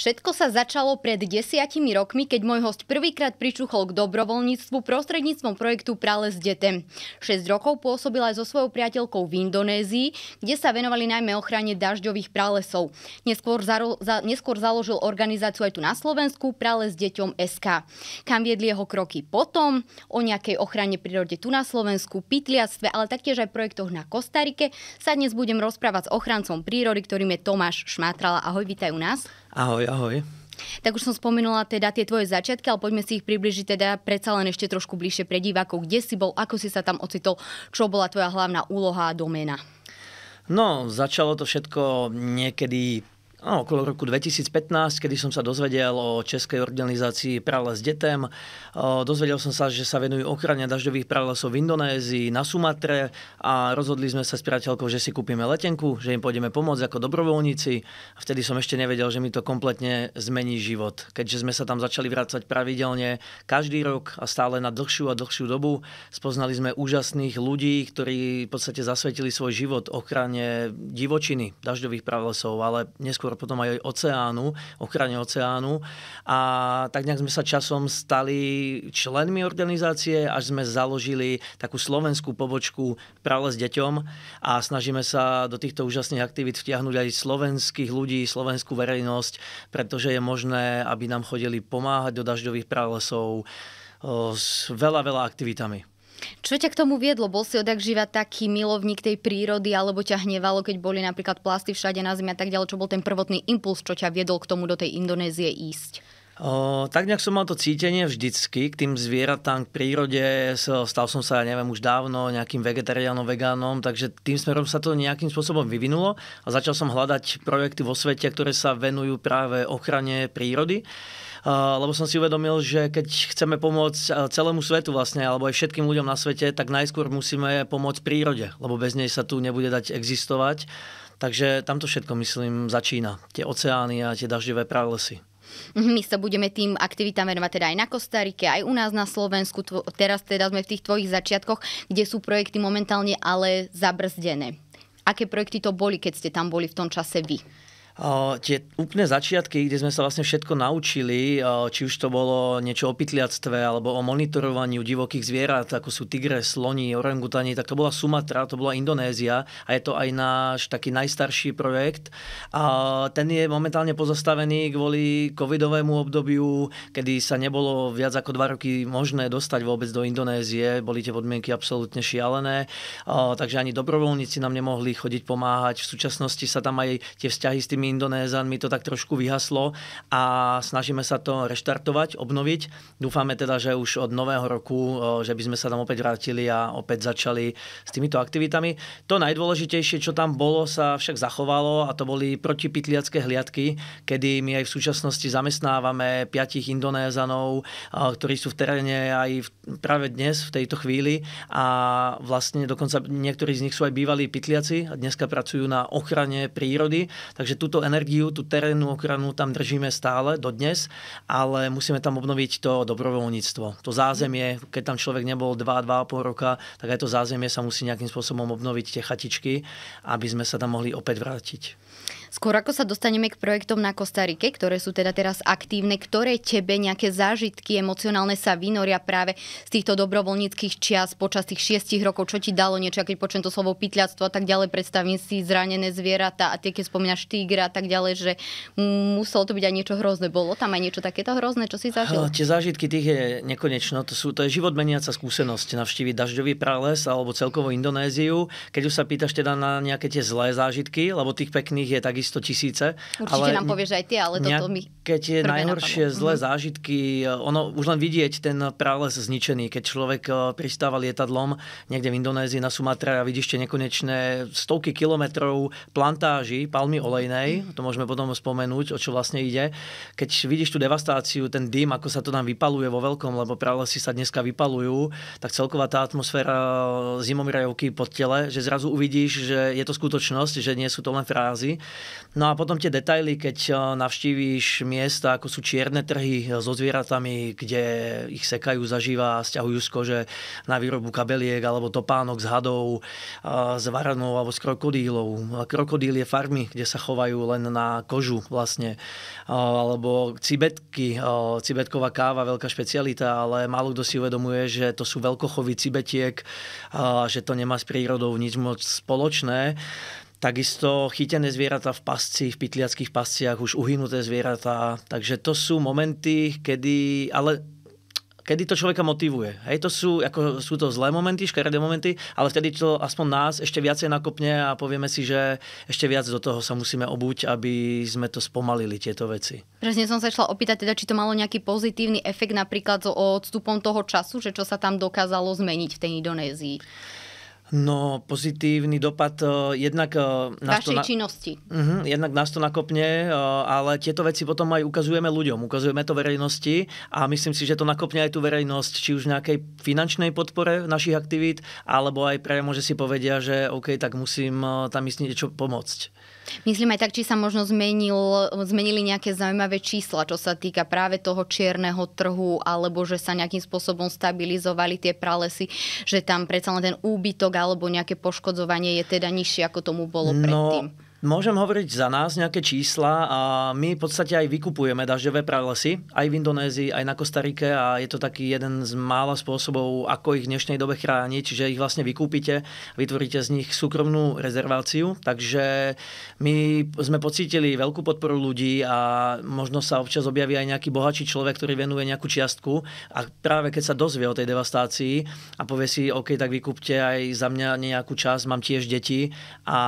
Všetko sa začalo pred desiatimi rokmi, keď môj host prvýkrát pričuchol k dobrovoľníctvu prostredníctvom projektu prale s detem. 6 rokov pôsobil aj so svojou priateľkou v Indonézii, kde sa venovali najmä ochrane dažďových pralesov. Neskôr, zaro, za, neskôr založil organizáciu aj tu na Slovensku s deťom SK. Kam viedli jeho kroky potom, o nejakej ochrane prírode tu na Slovensku, pitliactve, ale taktiež aj projektoch na Kostarike, sa dnes budem rozprávať s ochrancom prírody, ktorým je Tomáš Šmátrala. Ahoj, u nás. Ahoj, ahoj. Tak už som spomenula teda tie tvoje začiatky, ale poďme si ich približiť teda predsa len ešte trošku bližšie pre divákov. Kde si bol, ako si sa tam ocitol, čo bola tvoja hlavná úloha a doména? No, začalo to všetko niekedy no, okolo roku 2015, kedy som sa dozvedel o českej organizácii Prales detem. Dozvedel som sa, že sa venujú ochrane dažďových pralesov v Indonézii, na Sumatre a rozhodli sme sa s priateľkou, že si kúpime letenku, že im pôjdeme pomôcť ako dobrovoľníci. A vtedy som ešte nevedel, že mi to kompletne zmení život. Keďže sme sa tam začali vrácať pravidelne každý rok a stále na dlhšiu a dlhšiu dobu, spoznali sme úžasných ľudí, ktorí v podstate zasvetili svoj život ochrane divočiny, dažďových pralesov, ale neskôr neskôr potom aj oceánu, ochrane oceánu. A tak nejak sme sa časom stali členmi organizácie, až sme založili takú slovenskú pobočku práve s deťom a snažíme sa do týchto úžasných aktivít vtiahnuť aj slovenských ľudí, slovenskú verejnosť, pretože je možné, aby nám chodili pomáhať do dažďových pralesov eh, s veľa, veľa aktivitami. Čo ťa k tomu viedlo? Bol si odjak živa taký milovník tej prírody, alebo ťa hnevalo, keď boli napríklad plasty všade na zemi a tak ďalej? Čo bol ten prvotný impuls, čo ťa viedol k tomu do tej Indonézie ísť? O, tak nejak som mal to cítenie vždycky k tým zvieratám, k prírode. Stal som sa, neviem, už dávno nejakým vegetariánom, vegánom, takže tým smerom sa to nejakým spôsobom vyvinulo a začal som hľadať projekty vo svete, ktoré sa venujú práve ochrane prírody lebo som si uvedomil, že keď chceme pomôcť celému svetu vlastne, alebo aj všetkým ľuďom na svete, tak najskôr musíme pomôcť prírode, lebo bez nej sa tu nebude dať existovať. Takže tamto všetko, myslím, začína. Tie oceány a tie daždivé pralesy. Mhm, my sa budeme tým aktivitám venovať teda aj na Kostarike, aj u nás na Slovensku. Tvo, teraz teda sme v tých tvojich začiatkoch, kde sú projekty momentálne ale zabrzdené. Aké projekty to boli, keď ste tam boli v tom čase vy? tie úplne začiatky, kde sme sa vlastne všetko naučili, či už to bolo niečo o pytliactve alebo o monitorovaní divokých zvierat, ako sú tigre, sloni, orangutani, tak to bola Sumatra, to bola Indonézia a je to aj náš taký najstarší projekt. A ten je momentálne pozastavený kvôli covidovému obdobiu, kedy sa nebolo viac ako dva roky možné dostať vôbec do Indonézie, boli tie podmienky absolútne šialené, takže ani dobrovoľníci nám nemohli chodiť pomáhať. V súčasnosti sa tam aj tie vzťahy s tými tými Indonézanmi to tak trošku vyhaslo a snažíme sa to reštartovať, obnoviť. Dúfame teda, že už od nového roku, že by sme sa tam opäť vrátili a opäť začali s týmito aktivitami. To najdôležitejšie, čo tam bolo, sa však zachovalo a to boli protipitliacké hliadky, kedy my aj v súčasnosti zamestnávame piatich Indonézanov, ktorí sú v teréne aj práve dnes, v tejto chvíli a vlastne dokonca niektorí z nich sú aj bývalí pitliaci a dneska pracujú na ochrane prírody, takže tu túto energiu, tú terénnu ochranu tam držíme stále dodnes, ale musíme tam obnoviť to dobrovoľníctvo. To zázemie, keď tam človek nebol 2-2,5 roka, tak aj to zázemie sa musí nejakým spôsobom obnoviť, tie chatičky, aby sme sa tam mohli opäť vrátiť. Skôr ako sa dostaneme k projektom na Kostarike, ktoré sú teda teraz aktívne, ktoré tebe nejaké zážitky emocionálne sa vynoria práve z týchto dobrovoľníckých čias počas tých šiestich rokov, čo ti dalo niečo, keď počujem to slovo pytľactvo a tak ďalej, predstavím si zranené zvieratá a tie, keď spomínaš tigra a tak ďalej, že muselo to byť aj niečo hrozné. Bolo tam aj niečo takéto hrozné, čo si zažil? Tie zážitky tých je nekonečno. To, sú, to je život meniaca skúsenosť navštíviť dažďový prales alebo celkovo Indonéziu. Keď už sa pýtaš teda na nejaké tie zlé zážitky, lebo tých pekných je tak takisto tisíce. Určite ale nám povieš aj tie, ale toto mi Keď je najhoršie napadlo. Mhm. zlé zážitky, eh, ono už len vidieť ten prales zničený, keď človek eh, pristáva lietadlom niekde v Indonézii na Sumatra a vidíš nekonečné stovky kilometrov plantáži palmy mhm. olejnej, mhm. to môžeme potom spomenúť, o čo vlastne ide. Keď vidíš tú devastáciu, ten dym, ako sa to tam vypaluje vo veľkom, lebo pralesy sa dneska vypalujú, tak celková tá atmosféra eh, zimomrajovky pod tele, že zrazu uvidíš, že je to skutočnosť, že nie sú to len frázy, No a potom tie detaily, keď eh, navštívíš miesta, ako sú čierne trhy eh, so zvieratami, kde ich sekajú zaživa, stiahujú z kože na výrobu kabeliek alebo topánok z hadov, eh, z varanou alebo z krokodílov. je farmy, kde sa chovajú len na kožu vlastne. Alebo cibetky, cibetková káva, veľká špecialita, ale málo kto si uvedomuje, že to sú veľkochovy cibetiek, že to nemá s prírodou nič moc spoločné. Takisto chytené zvieratá v pasci, v pytliackých pasciach, už uhynuté zvieratá. Takže to sú momenty, kedy... Ale kedy to človeka motivuje. Hej, to sú, ako, sú to zlé momenty, škaredé momenty, ale vtedy to aspoň nás ešte viacej nakopne a povieme si, že ešte viac do toho sa musíme obuť, aby sme to spomalili, tieto veci. Presne som sa išla opýtať, teda, či to malo nejaký pozitívny efekt napríklad so odstupom toho času, že čo sa tam dokázalo zmeniť v tej Indonézii. No, pozitívny dopad e, jednak... E, nás Vašej to na... činnosti. Uh-huh, jednak nás to nakopne, e, ale tieto veci potom aj ukazujeme ľuďom, ukazujeme to verejnosti a myslím si, že to nakopne aj tú verejnosť, či už v nejakej finančnej podpore našich aktivít, alebo aj pre že si povedia, že OK, tak musím tam ísť niečo pomôcť. Myslím aj tak, či sa možno zmenil, zmenili nejaké zaujímavé čísla, čo sa týka práve toho čierneho trhu, alebo že sa nejakým spôsobom stabilizovali tie pralesy, že tam predsa len ten úbytok alebo nejaké poškodzovanie je teda nižšie, ako tomu bolo no, predtým. Môžem hovoriť za nás nejaké čísla a my v podstate aj vykupujeme dažďové pralesy, aj v Indonézii, aj na Kostarike a je to taký jeden z mála spôsobov, ako ich v dnešnej dobe chrániť, že ich vlastne vykúpite, vytvoríte z nich súkromnú rezerváciu, takže my sme pocítili veľkú podporu ľudí a možno sa občas objaví aj nejaký bohatší človek, ktorý venuje nejakú čiastku a práve keď sa dozvie o tej devastácii a povie si, OK, tak vykúpte aj za mňa nejakú časť, mám tiež deti a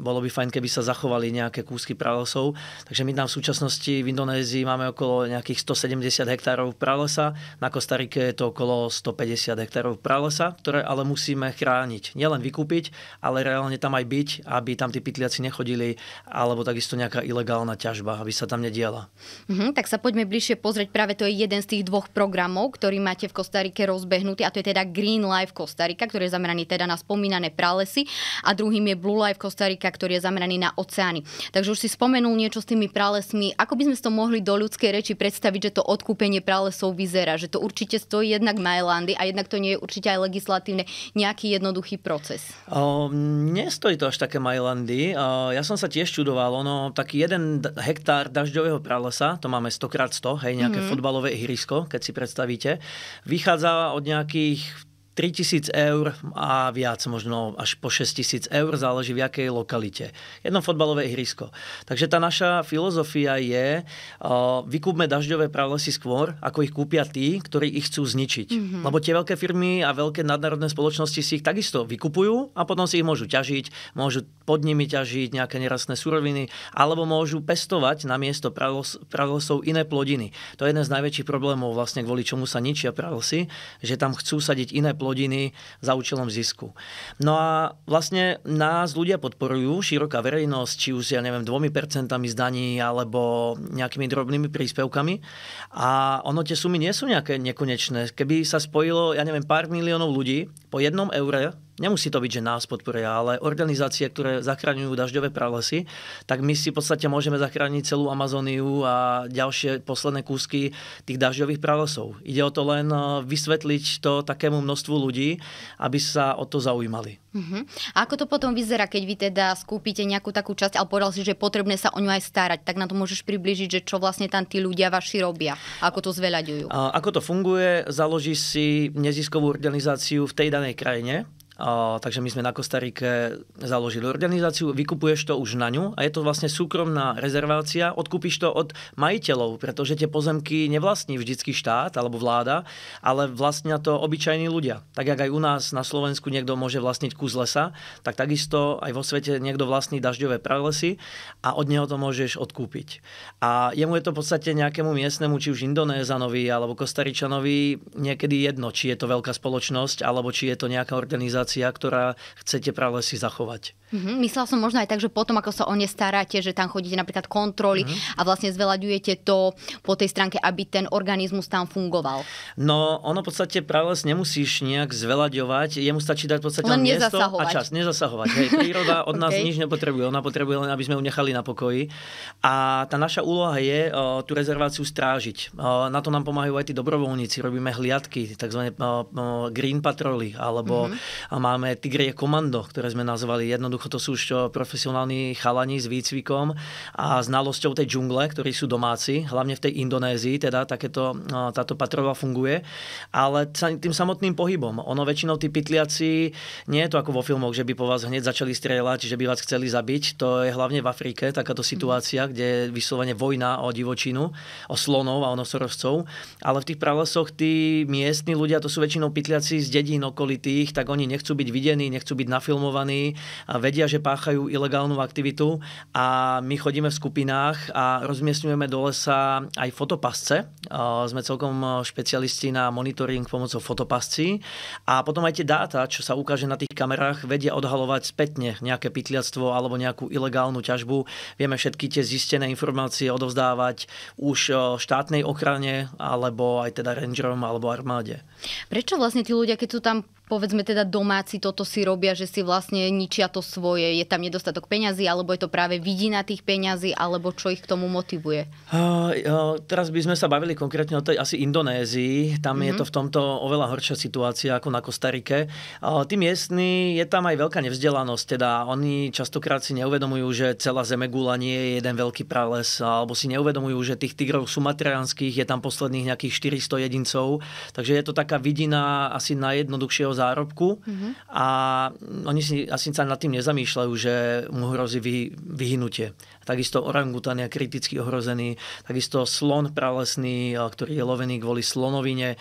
bolo by fajn, keby keby sa zachovali nejaké kúsky pralesov. Takže my tam v súčasnosti v Indonézii máme okolo nejakých 170 hektárov pralesa, na Kostarike je to okolo 150 hektárov pralesa, ktoré ale musíme chrániť. Nielen vykúpiť, ale reálne tam aj byť, aby tam tí pytliaci nechodili, alebo takisto nejaká ilegálna ťažba, aby sa tam Mm-hmm, tak sa poďme bližšie pozrieť, práve to je jeden z tých dvoch programov, ktorý máte v Kostarike rozbehnutý, a to je teda Green Life Kostarika, ktorý je zameraný teda na spomínané pralesy, a druhým je Blue Life Kostarika, ktorý je zameraný oceány na oceány. Takže už si spomenul niečo s tými pralesmi. Ako by sme to mohli do ľudskej reči predstaviť, že to odkúpenie pralesov vyzerá? Že to určite stojí jednak Majlandy a jednak to nie je určite aj legislatívne nejaký jednoduchý proces. O, nestojí to až také Majlandy. Uh, ja som sa tiež čudoval. Ono, taký jeden hektár dažďového pralesa, to máme 100 x 100 hej, nejaké mm. Mm-hmm. fotbalové ihrisko, keď si predstavíte, vychádza od nejakých 3000 eur a viac, možno až po 6000 eur, záleží v jakej lokalite. Jedno fotbalové ihrisko. Takže tá naša filozofia je, vykúpme dažďové pralesy skôr, ako ich kúpia tí, ktorí ich chcú zničiť. Mm-hmm. Lebo tie veľké firmy a veľké nadnárodné spoločnosti si ich takisto vykupujú a potom si ich môžu ťažiť, môžu pod nimi ťažiť nejaké nerastné suroviny, alebo môžu pestovať na miesto pralos, iné plodiny. To je jeden z najväčších problémov, vlastne kvôli čomu sa ničia pralesy, že tam chcú sadiť iné plodiny za účelom zisku. No a vlastne nás ľudia podporujú, široká verejnosť, či už, ja neviem, dvomi percentami zdaní, alebo nejakými drobnými príspevkami. A ono tie sumy nie sú nejaké nekonečné. Keby sa spojilo, ja neviem, pár miliónov ľudí po jednom eure nemusí to byť, že nás podporuje, ale organizácie, ktoré zachraňujú dažďové pralesy, tak my si v podstate môžeme zachrániť celú Amazoniu a ďalšie posledné kúsky tých dažďových pralesov. Ide o to len e, vysvetliť to takému množstvu ľudí, aby sa o to zaujímali. Uh-huh. A ako to potom vyzerá, keď vy teda skúpite nejakú takú časť, ale povedal si, že je potrebné sa o ňu aj starať, tak na to môžeš približiť, že čo vlastne tam tí ľudia vaši robia, ako to zveľaďujú. A ako to funguje, založí si neziskovú organizáciu v tej danej krajine, a, takže my sme na Kostarike založili organizáciu, vykupuješ to už na ňu a je to vlastne súkromná rezervácia, odkúpiš to od majiteľov, pretože tie pozemky nevlastní vždycky štát alebo vláda, ale vlastnia to obyčajní ľudia. Tak jak aj u nás na Slovensku niekto môže vlastniť kus lesa, tak takisto aj vo svete niekto vlastní dažďové pralesy a od neho to môžeš odkúpiť. A jemu je to v podstate nejakému miestnemu, či už Indonézanovi alebo Kostaričanovi niekedy jedno, či je to veľká spoločnosť alebo či je to nejaká organizácia organizácia, ktorá chcete si zachovať. Mm-hmm. Myslel som možno aj tak, že potom, ako sa o ne staráte, že tam chodíte napríklad kontroly mm-hmm. a vlastne zvelaďujete to po tej stránke, aby ten organizmus tam fungoval. No, ono v podstate prales nemusíš nejak zvelaďovať, jemu stačí dať v podstate len miesto a čas, nezasahovať. Hej, príroda od okay. nás nič nepotrebuje, ona potrebuje len, aby sme ju nechali na pokoji. A tá naša úloha je o, tú rezerváciu strážiť. O, na to nám pomáhajú aj tí dobrovoľníci, robíme hliadky, tzv. O, o, green patroly alebo mm-hmm a máme Tigrie komando, ktoré sme nazvali. Jednoducho to sú už eh, profesionálni chalani s výcvikom a znalosťou tej džungle, ktorí sú domáci, hlavne v tej Indonézii, teda takéto, eh, táto patrova funguje, ale tým samotným pohybom. Ono väčšinou tí pitliaci, nie je to ako vo filmoch, že by po vás hneď začali strieľať, že by vás chceli zabiť. To je hlavne v Afrike takáto situácia, kde je vyslovene vojna o divočinu, o slonov a o nosorovcov. ale v tých pralesoch tí miestni ľudia, to sú väčšinou pitliaci z dedín okolitých, tak oni nechcú nechcú byť videní, nechcú byť nafilmovaní, a vedia, že páchajú ilegálnu aktivitu a my chodíme v skupinách a rozmiestňujeme do lesa aj fotopasce. Sme celkom e, špecialisti na monitoring pomocou fotopasci a potom aj tie dáta, čo sa ukáže na tých kamerách, vedia odhalovať spätne nejaké pytliactvo alebo nejakú ilegálnu ťažbu. Vieme všetky tie zistené informácie odovzdávať už e, štátnej ochrane alebo aj teda rangerom alebo armáde. Prečo vlastne tí ľudia, keď sú tam povedzme teda domáci toto si robia, že si vlastne ničia to svoje, je tam nedostatok peňazí, alebo je to práve vidina tých peňazí, alebo čo ich k tomu motivuje? Uh, uh, teraz by sme sa bavili konkrétne o tej asi Indonézii, tam mm-hmm. je mhm. to v tomto oveľa horšia situácia ako na Kostarike. Uh, tí miestni, je tam aj veľká nevzdelanosť, teda oni častokrát si neuvedomujú, že celá Zemegula nie je jeden veľký prales, alebo si neuvedomujú, že tých tigrov sumatrianských je tam posledných nejakých 400 jedincov, takže je to taká vidina asi najjednoduchšieho zárobku mm-hmm. a oni si asi sa nad tým nezamýšľajú, že mu hrozí vy, vyhnutie takisto orangutania kriticky ohrozený, takisto slon pralesný, eh, ktorý je lovený kvôli slonovine.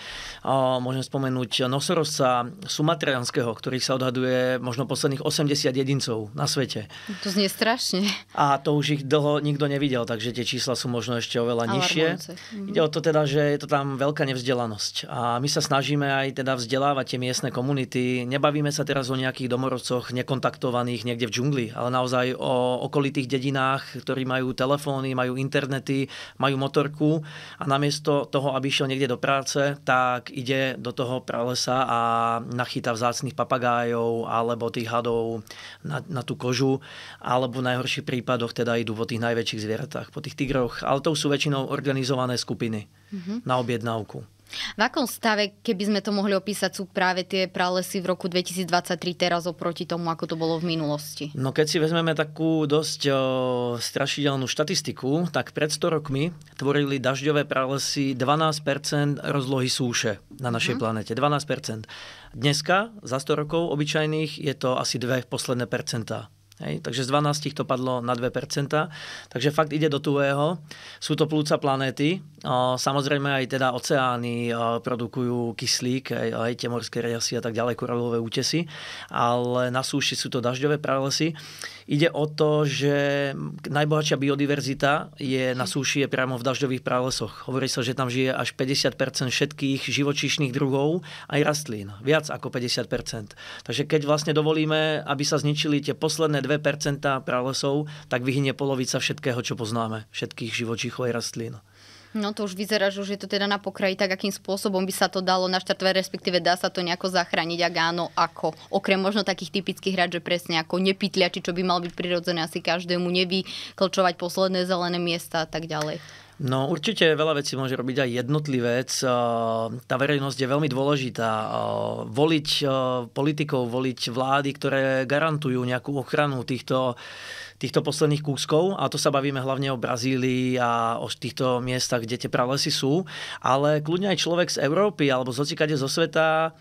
Môžem spomenúť nosorožca sumatrianského, ktorý sa odhaduje možno posledných 80 jedincov na svete. To znie strašne. A to už ich dlho nikto nevidel, takže tie čísla sú možno ešte oveľa nižšie. Mhm. Ide o to teda, že je to tam veľká nevzdelanosť. A my sa snažíme aj teda vzdelávať tie miestne komunity. Nebavíme sa teraz o nejakých domorodcoch nekontaktovaných niekde v džungli, ale naozaj o okolitých dedinách, ktorí majú telefóny, majú internety, majú motorku a namiesto toho, aby išiel niekde do práce, tak ide do toho pralesa a nachytá vzácných papagájov alebo tých hadov na, na tú kožu, alebo v najhorších prípadoch teda idú po tých najväčších zvieratách, po tých tigroch, ale to sú väčšinou organizované skupiny mm-hmm. na objednávku. V akom stave, keby sme to mohli opísať, sú práve tie pralesy v roku 2023 teraz oproti tomu, ako to bolo v minulosti? No keď si vezmeme takú dosť o, strašidelnú štatistiku, tak pred 100 rokmi tvorili dažďové pralesy 12% rozlohy súše na našej hmm. planete. 12%. Dneska za 100 rokov obyčajných je to asi 2 posledné percentá. Hej, takže z 12 to padlo na 2%. Takže fakt ide do tuhého. Sú to plúca planéty. Samozrejme aj teda oceány produkujú kyslík, aj, aj tie morské riasy a tak ďalej, koralové útesy. Ale na súši sú to dažďové pralesy. Ide o to, že najbohatšia biodiverzita je na súši je priamo v dažďových pralesoch. Hovorí sa, že tam žije až 50 všetkých živočíšnych druhov aj rastlín. Viac ako 50 Takže keď vlastne dovolíme, aby sa zničili tie posledné 2 pralesov, tak vyhynie polovica všetkého, čo poznáme. Všetkých živočíchov aj rastlín. No to už vyzerá, že už je to teda na pokraji, tak akým spôsobom by sa to dalo štartové, respektíve dá sa to nejako zachrániť, ak áno, ako. Okrem možno takých typických hráč, že presne ako nepytliači, čo by mal byť prirodzené asi každému, nevyklčovať posledné zelené miesta a tak ďalej. No určite veľa vecí môže robiť aj jednotlivec. Eh, tá verejnosť je veľmi dôležitá. Eh, voliť eh, politikov, voliť vlády, ktoré garantujú nejakú ochranu týchto týchto posledných kúskov a to sa bavíme hlavne o Brazílii a o týchto miestach, kde tie pralesy sú, ale kľudne aj človek z Európy alebo z zo sveta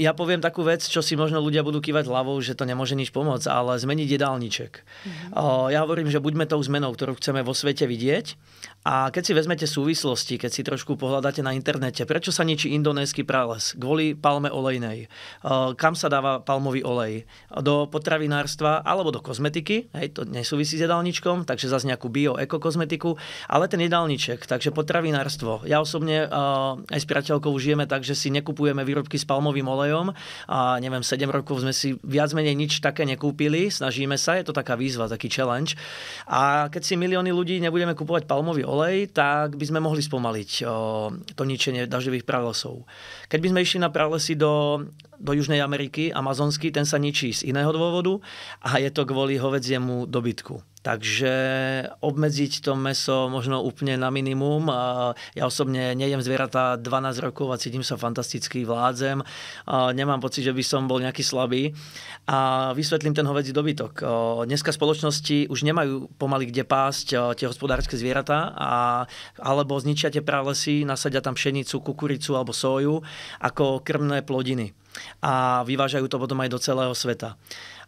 ja poviem takú vec, čo si možno ľudia budú kývať hlavou, že to nemôže nič pomôcť, ale zmeniť jedálniček. Mm-hmm. Ja hovorím, že buďme tou zmenou, ktorú chceme vo svete vidieť. A keď si vezmete súvislosti, keď si trošku pohľadáte na internete, prečo sa ničí indonésky prales? Kvôli palme olejnej. Kam sa dáva palmový olej? Do potravinárstva alebo do kozmetiky? Hej, to nesúvisí s jedálničkom, takže zase nejakú bio-ekokozmetiku, ale ten jedálniček, takže potravinárstvo. Ja osobne aj s priateľkou žijeme tak, že si nekupujeme výrobky z palmov palmovým olejom a neviem, 7 rokov sme si viac menej nič také nekúpili, snažíme sa, je to taká výzva, taký challenge. A keď si milióny ľudí nebudeme kupovať palmový olej, tak by sme mohli spomaliť o, to ničenie dažďových pralesov. Keď by sme išli na pralesy do, do Južnej Ameriky, amazonský, ten sa ničí z iného dôvodu a je to kvôli hovedziemu dobytku. Takže obmedziť to meso možno úplne na minimum. Ja osobne nejem zvieratá 12 rokov a cítim sa fantasticky, vládzem. Nemám pocit, že by som bol nejaký slabý. A vysvetlím ten hovedzí dobytok. Dneska spoločnosti už nemajú pomaly kde pásť tie hospodárske zvieratá, a, alebo zničia tie pralesy, nasadia tam pšenicu, kukuricu alebo soju ako krmné plodiny a vyvážajú to potom aj do celého sveta.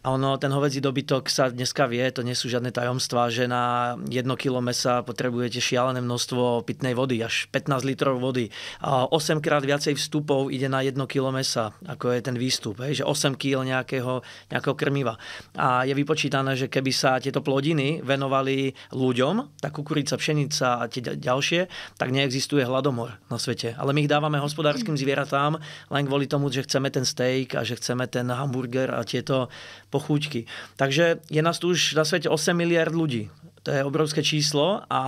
A ono, ten hovedzí dobytok sa dneska vie, to nie sú žiadne tajomstvá, že na jedno kilo mesa potrebujete šialené množstvo pitnej vody, až 15 litrov vody. A 8 krát viacej vstupov ide na jedno kilo mesa, ako je ten výstup, hej, že 8 kg nejakého, nejakého krmiva. A je vypočítané, že keby sa tieto plodiny venovali ľuďom, tá kukurica, pšenica a tie ďalšie, tak neexistuje hladomor na svete. Ale my ich dávame hospodárskym zvieratám len kvôli tomu, že chceme ten steak a že chceme ten hamburger a tieto pochúťky. Takže je nás tu už na svete 8 miliard ľudí. To je obrovské číslo a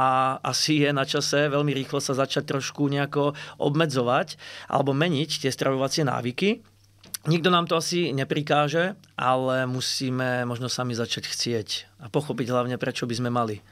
asi je na čase veľmi rýchlo sa začať trošku nejako obmedzovať alebo meniť tie stravovacie návyky. Nikto nám to asi neprikáže, ale musíme možno sami začať chcieť a pochopiť hlavne, prečo by sme mali.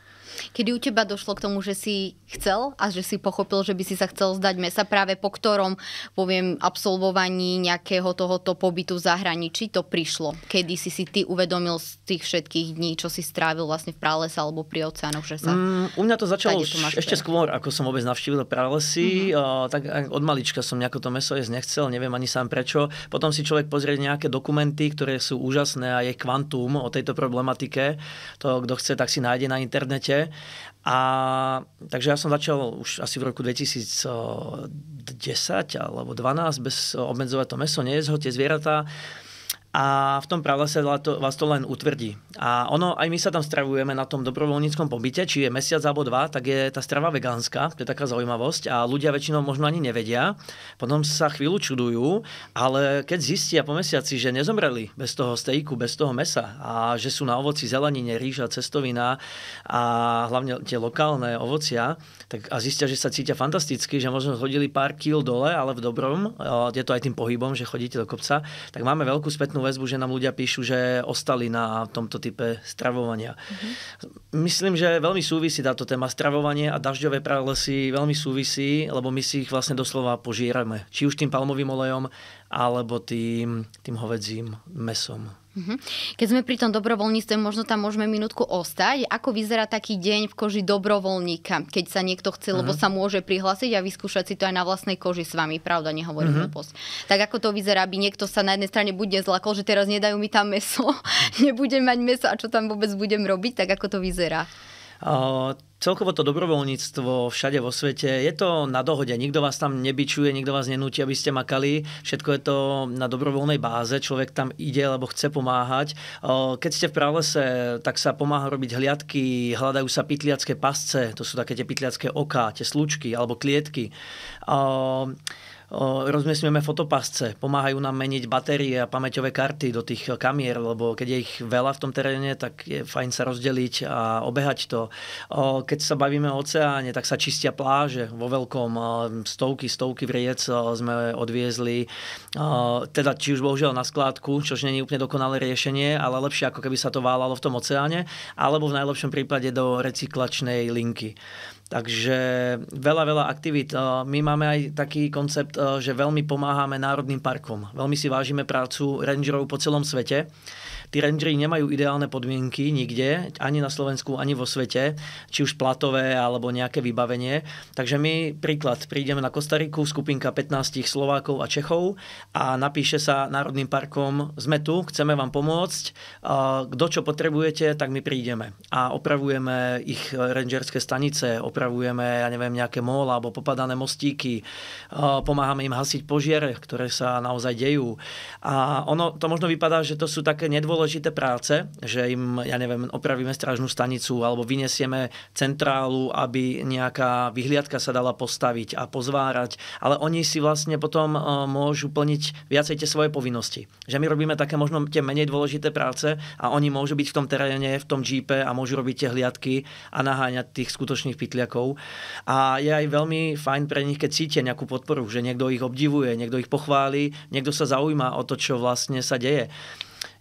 Kedy u teba došlo k tomu, že si chcel a že si pochopil, že by si sa chcel zdať mesa práve po ktorom, poviem, absolvovaní nejakého tohoto pobytu v zahraničí, to prišlo? Kedy si si ty uvedomil z tých všetkých dní, čo si strávil vlastne v pralese alebo pri oceánoch, že sa... Mm, u mňa to začalo to máš ešte pre. skôr, ako som vôbec navštívil pralesy. Mm-hmm. tak od malička som nejako to meso jesť nechcel, neviem ani sám prečo. Potom si človek pozrie nejaké dokumenty, ktoré sú úžasné a je kvantum o tejto problematike. To, kto chce, tak si nájde na internete. A takže ja som začal už asi v roku 2010 eh, alebo 2012 bez eh, obmedzovať to meso, nezhote zvieratá a v tom pralese vás to len utvrdí. A ono, aj my sa tam stravujeme na tom dobrovoľníckom pobyte, či je mesiac alebo dva, tak je tá strava vegánska, to je taká zaujímavosť a ľudia väčšinou možno ani nevedia, potom sa chvíľu čudujú, ale keď zistia po mesiaci, že nezomreli bez toho stejku, bez toho mesa a že sú na ovoci zelenine, ríža, cestovina a hlavne tie lokálne ovocia, tak a zistia, že sa cítia fantasticky, že možno chodili pár kil dole, ale v dobrom, je to aj tým pohybom, že chodíte do kopca, tak máme veľkú spätnú spätnú väzbu, že nám ľudia píšu, že ostali na tomto type stravovania. Mm-hmm. Myslím, že veľmi súvisí táto téma stravovanie a dažďové pralesy veľmi súvisí, lebo my si ich vlastne doslova požírame. Či už tým palmovým olejom, alebo tým, tým hovedzím mesom. Mhm. Keď sme pri tom dobrovoľníctve, možno tam môžeme minútku ostať. Ako vyzerá taký deň v koži dobrovoľníka, keď sa niekto chce, uh-huh. lebo mhm. sa môže prihlásiť a vyskúšať si to aj na vlastnej koži s vami, pravda, nehovorím uh-huh. hlúposť. Tak ako to vyzerá, aby niekto sa na jednej strane bude zlakol, že teraz nedajú mi tam meso, nebudem mať meso a čo tam vôbec budem robiť, tak ako to vyzerá? vyzerá? Uh, celkovo to dobrovoľníctvo všade vo svete, je to na dohode. Nikto vás tam nebičuje, nikto vás nenúti, aby ste makali. Všetko je to na dobrovoľnej báze. Človek tam ide, lebo chce pomáhať. Keď ste v pralese, tak sa pomáha robiť hliadky, hľadajú sa pytliacké pasce, to sú také tie pytliacké oká, tie slučky alebo klietky rozmiestňujeme fotopasce, pomáhajú nám meniť batérie a pamäťové karty do tých kamier, lebo keď je ich veľa v tom teréne, tak je fajn sa rozdeliť a obehať to. Keď sa bavíme o oceáne, tak sa čistia pláže vo veľkom. Stovky, stovky vriec sme odviezli, teda či už bohužiaľ na skládku, čo nie je úplne dokonalé riešenie, ale lepšie ako keby sa to válalo v tom oceáne, alebo v najlepšom prípade do recyklačnej linky. Takže veľa, veľa aktivít. My máme aj taký koncept, e, že veľmi pomáhame národným parkom. Veľmi si vážime prácu rangerov po celom svete. Tí rangeri nemajú ideálne podmienky nikde, ani na Slovensku, ani vo svete, či už platové alebo nejaké vybavenie. Takže my príklad, prídeme na Kostariku, skupinka 15 Slovákov a Čechov a napíše sa Národným parkom, sme tu, chceme vám pomôcť, kto čo potrebujete, tak my prídeme a opravujeme ich rangerské stanice, opravujeme, ja neviem, nejaké móla alebo popadané mostíky, pomáhame im hasiť požiare, ktoré sa naozaj dejú. A ono to možno vypadá, že to sú také nedôležité dôležité práce, že im, ja neviem, opravíme strážnu stanicu alebo vyniesieme centrálu, aby nejaká vyhliadka sa dala postaviť a pozvárať, ale oni si vlastne potom e, môžu plniť viacej tie svoje povinnosti. Že my robíme také možno tie menej dôležité práce a oni môžu byť v tom teréne, v tom jeepe a môžu robiť tie hliadky a naháňať tých skutočných pytliakov. A je aj veľmi fajn pre nich, keď cítia nejakú podporu, že niekto ich obdivuje, niekto ich pochváli, niekto sa zaujíma o to, čo vlastne sa deje.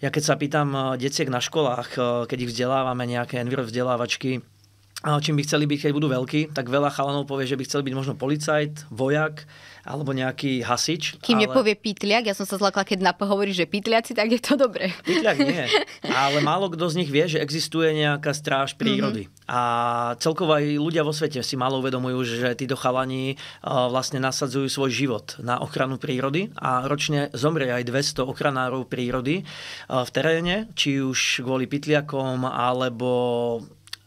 Ja keď sa pýtam eh, detiek na školách, eh, keď ich vzdelávame nejaké enviro vzdelávačky, eh, čím by chceli byť, keď budú veľkí, tak veľa chalanov povie, že by chceli byť možno policajt, vojak, alebo nejaký hasič. Kým ale... nepovie pýtliak, ja som sa zlakla, keď na hovorí, že pýtliaci, tak je to dobre. Pýtliak nie, ale málo kto z nich vie, že existuje nejaká stráž prírody. Mm-hmm. A celkovo aj ľudia vo svete si málo uvedomujú, že títo chalani e, vlastne nasadzujú svoj život na ochranu prírody a ročne zomrie aj 200 ochranárov prírody e, v teréne, či už kvôli pytliakom alebo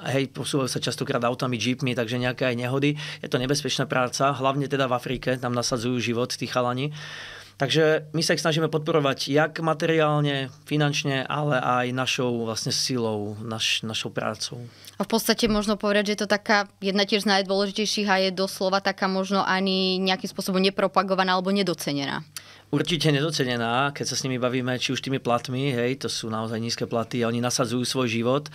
hej, posúvajú sa častokrát autami, jeepmi, takže nejaké aj nehody. Je to nebezpečná práca, hlavne teda v Afrike, tam nasadzujú život tí chalani. Takže my sa ich snažíme podporovať jak materiálne, finančne, ale aj našou vlastne silou, naš, našou prácou. A v podstate možno povedať, že je to taká jedna tiež z najdôležitejších a je doslova taká možno ani nejakým spôsobom nepropagovaná alebo nedocenená. Určite nedocenená, keď sa s nimi bavíme, či už tými platmi, hej, to sú naozaj nízke platy a oni nasadzujú svoj život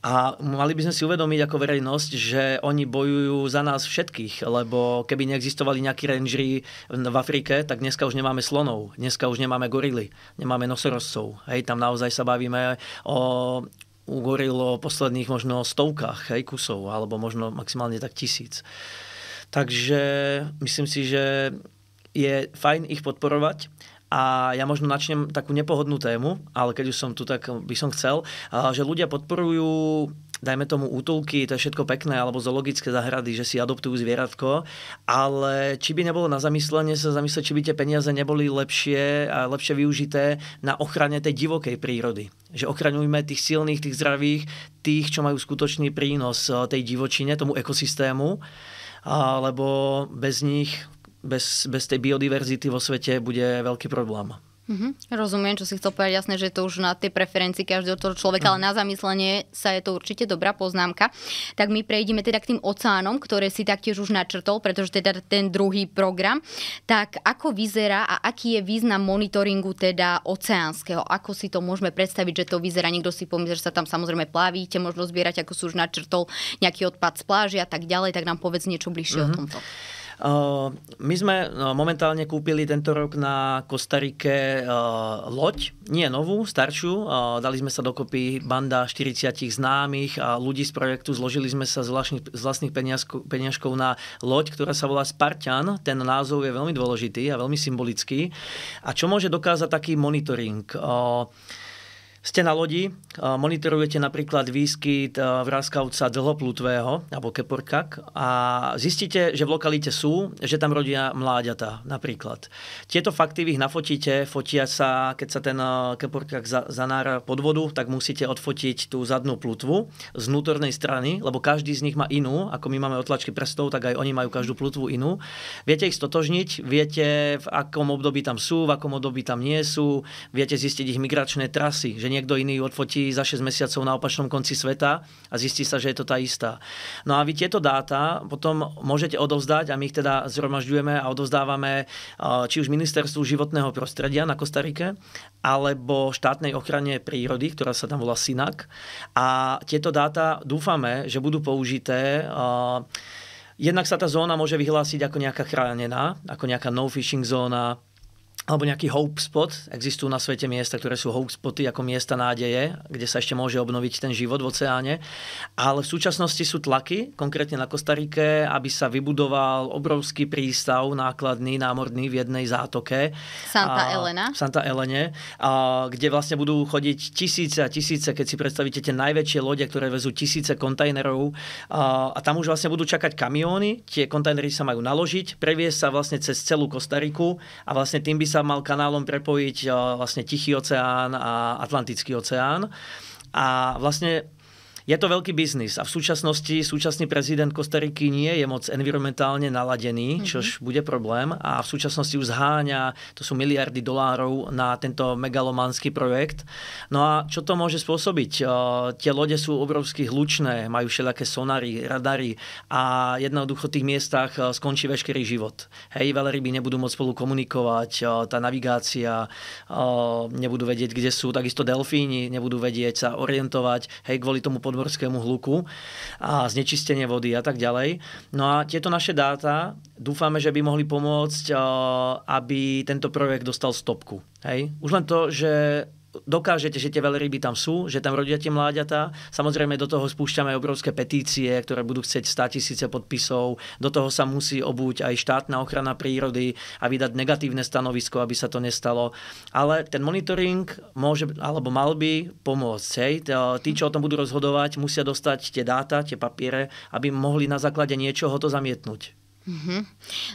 a mali by sme si uvedomiť ako verejnosť, že oni bojujú za nás všetkých, lebo keby neexistovali nejakí rangeri v Afrike, tak dneska už nemáme slonov, dneska už nemáme gorily, nemáme nosorozcov. Hej, tam naozaj sa bavíme o, gorilo posledných možno stovkách hej, kusov, alebo možno maximálne tak tisíc. Takže myslím si, že je fajn ich podporovať a ja možno načnem takú nepohodnú tému, ale keď už som tu, tak by som chcel, že ľudia podporujú dajme tomu útulky, to je všetko pekné, alebo zoologické zahrady, že si adoptujú zvieratko, ale či by nebolo na zamyslenie sa zamyslieť, či by tie peniaze neboli lepšie a lepšie využité na ochrane tej divokej prírody. Že ochraňujme tých silných, tých zdravých, tých, čo majú skutočný prínos e, tej divočine, tomu ekosystému, lebo bez nich bez, bez tej biodiverzity vo svete bude veľký problém. Mm-hmm. Rozumiem, čo si chcel povedať. Jasné, že to už na tie preferencii každého toho človeka, mm. ale mhm. na zamyslenie sa je to určite dobrá poznámka. Tak my prejdeme teda k tým oceánom, ktoré si taktiež už načrtol, pretože teda ten druhý program. Tak ako vyzerá a aký je význam monitoringu teda oceánskeho? Ako si to môžeme predstaviť, že to vyzerá? Niekto si pomyslí, že sa tam samozrejme plavíte, možno zbierať, ako si už načrtol, nejaký odpad z pláži a tak ďalej. Tak nám povedz niečo bližšie mm-hmm. o mhm. tomto. Ehm, my sme no, momentálne kúpili tento rok na Kostarike ehm, loď, nie novú, staršiu. Ehm, dali sme sa dokopy banda 40 známych a ľudí z projektu. Zložili sme sa z vlastných, z vlastných peniažkov na loď, ktorá sa volá Spartan. Ten názov je veľmi dôležitý a veľmi symbolický. A čo môže dokázať taký monitoring? ste na lodi, monitorujete napríklad výskyt vráskavca dlhoplutvého alebo keporkak a zistíte, že v lokalite sú, že tam rodia mláďata napríklad. Tieto fakty vy ich nafotíte, fotia sa, keď sa ten keporkak zanára pod vodu, tak musíte odfotiť tú zadnú plutvu z vnútornej strany, lebo každý z nich má inú, ako my máme otlačky prstov, tak aj oni majú každú plutvu inú. Viete ich stotožniť, viete v akom období tam sú, v akom období tam nie sú, viete zistiť ich migračné trasy, že niekto iný ju odfotí za 6 mesiacov na opačnom konci sveta a zistí sa, že je to tá istá. No a vy tieto dáta potom môžete odovzdať a my ich teda zhromažďujeme a odovzdávame eh, či už ministerstvu životného prostredia na Kostarike alebo štátnej ochrane prírody, ktorá sa tam volá SINAK. A tieto dáta dúfame, že budú použité eh, Jednak sa tá zóna môže vyhlásiť ako nejaká chránená, ako nejaká no-fishing zóna, alebo nejaký hope spot. Existujú na svete miesta, ktoré sú hope spoty ako miesta nádeje, kde sa ešte môže obnoviť ten život v oceáne. Ale v súčasnosti sú tlaky, konkrétne na Kostarike, aby sa vybudoval obrovský prístav nákladný, námorný v jednej zátoke. Santa a, Elena. Santa Elene, a, kde vlastne budú chodiť tisíce a tisíce, keď si predstavíte tie najväčšie lode, ktoré vezú tisíce kontajnerov. A, a tam už vlastne budú čakať kamióny, tie kontajnery sa majú naložiť, previesť sa vlastne cez celú Kostariku a vlastne tým by sa sa mal kanálom prepojiť vlastne Tichý oceán a Atlantický oceán. A vlastne je to veľký biznis a v súčasnosti súčasný prezident Kostariky nie je moc environmentálne naladený, mhm. čož mm-hmm. bude problém a v súčasnosti už zháňa, to sú miliardy dolárov na tento megalomanský projekt. No a čo to môže spôsobiť? Tie lode sú obrovsky hlučné, majú všelijaké sonary, radary a jednoducho v tých miestach skončí veškerý život. Hej, ryby nebudú môcť spolu komunikovať, tá navigácia, nebudú vedieť, kde sú, takisto delfíni nebudú vedieť sa orientovať, hej, kvôli tomu podmorskému hluku a znečistenie vody a tak ďalej. No a tieto naše dáta dúfame, že by mohli pomôcť, eh, aby tento projekt dostal stopku. Hej? Už len to, že dokážete, že tie veľryby tam sú, že tam rodia tie mláďatá. Samozrejme do toho spúšťame obrovské petície, ktoré budú chcieť 100 tisíce podpisov. Do toho sa musí obúť aj štátna ochrana prírody a vydať negatívne stanovisko, aby sa to nestalo. Ale ten monitoring môže, alebo mal by pomôcť. Hej. Tí, čo o tom budú rozhodovať, musia dostať tie dáta, tie papiere, aby mohli na základe niečoho to zamietnúť. Mm-hmm.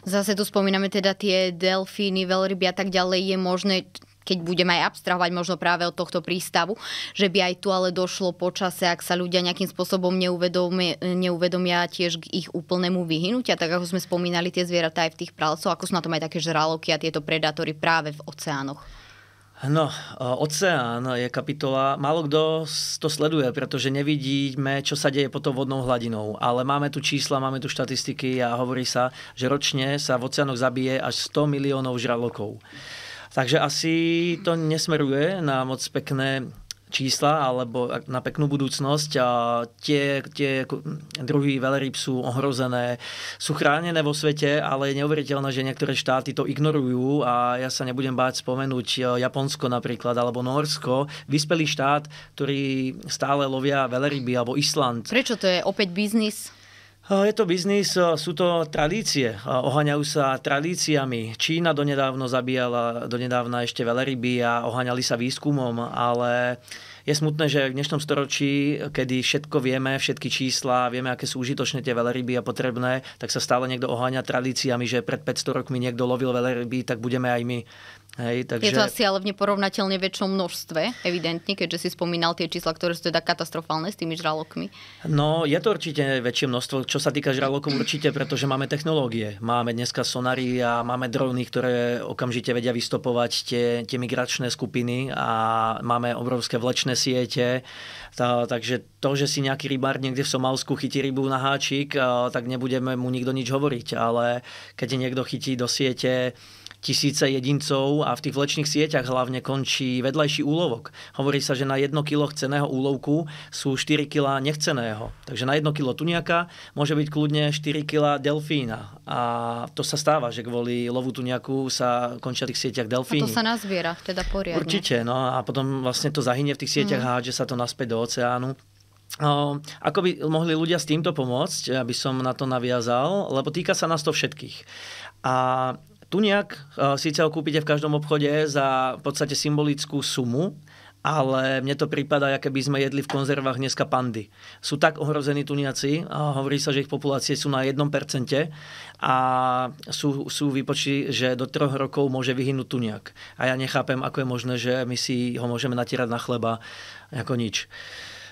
Zase tu spomíname teda tie delfíny, veľryby a tak ďalej. Je možné keď budeme aj abstrahovať možno práve od tohto prístavu, že by aj tu ale došlo počase, ak sa ľudia nejakým spôsobom neuvedomia, neuvedomia tiež k ich úplnému vyhnutia, tak ako sme spomínali tie zvieratá aj v tých pralcoch, ako sú na tom aj také žraloky a tieto predátory práve v oceánoch. No, oceán je kapitola, málo kto to sleduje, pretože nevidíme, čo sa deje pod tou vodnou hladinou, ale máme tu čísla, máme tu štatistiky a hovorí sa, že ročne sa v oceánoch zabije až 100 miliónov žralokov. Takže asi to nesmeruje na moc pekné čísla alebo na peknú budúcnosť. A tie, tie druhy veľryb sú ohrozené, sú chránené vo svete, ale je neuveriteľné, že niektoré štáty to ignorujú a ja sa nebudem báť spomenúť e, Japonsko napríklad alebo Norsko, vyspelý štát, ktorý stále lovia veľryby alebo Island. Prečo to je opäť biznis? Eh, je to biznis, eh, sú to tradície. Eh, Ohaňajú sa tradíciami. Čína donedávno zabíjala, donedávna ešte veľa ryby a oháňali sa výskumom, ale je smutné, že v dnešnom storočí, kedy všetko vieme, všetky čísla, vieme, aké sú užitočné tie ryby a potrebné, tak sa stále niekto oháňa tradíciami, že pred 500 rokmi niekto lovil ryby, tak budeme aj my. Hej, takže... Je to asi ale v neporovnateľne väčšom množstve, evidentne, keďže si spomínal tie čísla, ktoré sú teda katastrofálne s tými žralokmi. No, je to určite väčšie množstvo, čo sa týka žralokov určite, pretože máme technológie. Máme dneska sonary a máme drony, ktoré okamžite vedia vystopovať tie, tie migračné skupiny a máme obrovské vlečné siete. Tá, takže to, že si nejaký rybár niekde v Somálsku chytí rybu na háčik, tak nebudeme mu nikto nič hovoriť. Ale keď niekto chytí do siete tisíce jedincov a v tých vlečných sieťach hlavne končí vedľajší úlovok. Hovorí sa, že na 1 kilo chceného úlovku sú 4 kg nechceného. Takže na 1 kilo tuniaka môže byť kľudne 4 kg delfína. A to sa stáva, že kvôli lovu tuniaku sa končia v tých sieťach delfíny. A to sa nazbiera teda poriadne. Určite, no a potom vlastne to zahynie v tých sieťach mm. a že sa to naspäť do oceánu. Ako by mohli ľudia s týmto pomôcť, aby som na to naviazal, lebo týka sa nás to všetkých. A Tuniak eh, síce ho kúpite v každom obchode za v podstate symbolickú sumu, ale mne to prípada, aké by sme jedli v konzervách dneska pandy. Sú tak ohrození tuniaci, a hovorí sa, že ich populácie sú na 1% a sú, sú výpočty, že do troch rokov môže vyhynúť tuniak. A ja nechápem, ako je možné, že my si ho môžeme natierať na chleba ako nič.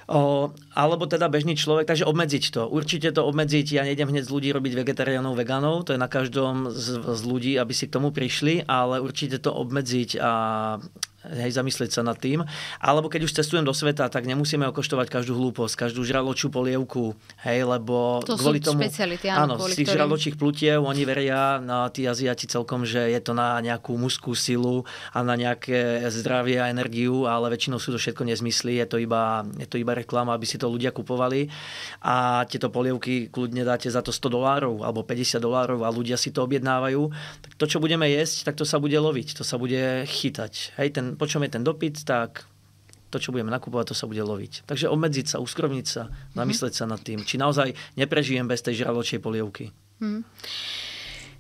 O, alebo teda bežný človek, takže obmedziť to. Určite to obmedziť, ja nejdem hneď z ľudí robiť vegetariánov, veganov, to je na každom z, z ľudí, aby si k tomu prišli, ale určite to obmedziť a hej, zamyslieť sa nad tým. Alebo keď už cestujem do sveta, tak nemusíme okoštovať každú hlúposť, každú žraločú polievku, hej, lebo to kvôli sú tomu... áno, áno kvôli z tých ktorým... žraločích plutiev oni veria, na tí Aziati celkom, že je to na nejakú mužskú silu a na nejaké zdravie a energiu, ale väčšinou sú to všetko nezmysly, je to iba, je to iba reklama, aby si to ľudia kupovali a tieto polievky kľudne dáte za to 100 dolárov alebo 50 dolárov a ľudia si to objednávajú. Tak to, čo budeme jesť, tak to sa bude loviť, to sa bude chytať. Hej, ten po čom je ten dopyt, tak to, čo budeme nakupovať, to sa bude loviť. Takže obmedziť sa, uskromniť sa, mhm. zamyslieť sa nad tým, či naozaj neprežijem bez tej žraločej polievky. Hmm.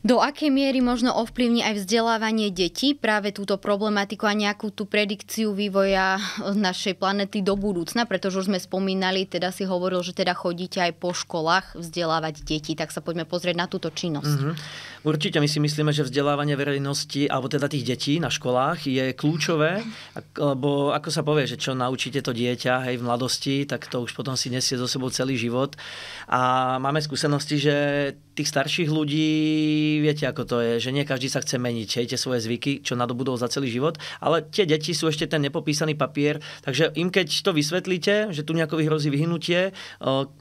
Do akej miery možno ovplyvní aj vzdelávanie detí práve túto problematiku a nejakú tú predikciu vývoja našej planety do budúcna? Pretože už sme spomínali, teda si hovoril, že teda chodíte aj po školách vzdelávať deti, tak sa poďme pozrieť na túto činnosť. Mm-hmm. Určite my si myslíme, že vzdelávanie verejnosti, alebo teda tých detí na školách je kľúčové, lebo ako sa povie, že čo naučíte to dieťa hej, v mladosti, tak to už potom si nesie so sebou celý život. A máme skúsenosti, že tých starších ľudí, viete ako to je, že nie každý sa chce meniť, hej, tie svoje zvyky, čo nadobudol za celý život, ale tie deti sú ešte ten nepopísaný papier, takže im keď to vysvetlíte, že tu nejako hrozí vyhnutie,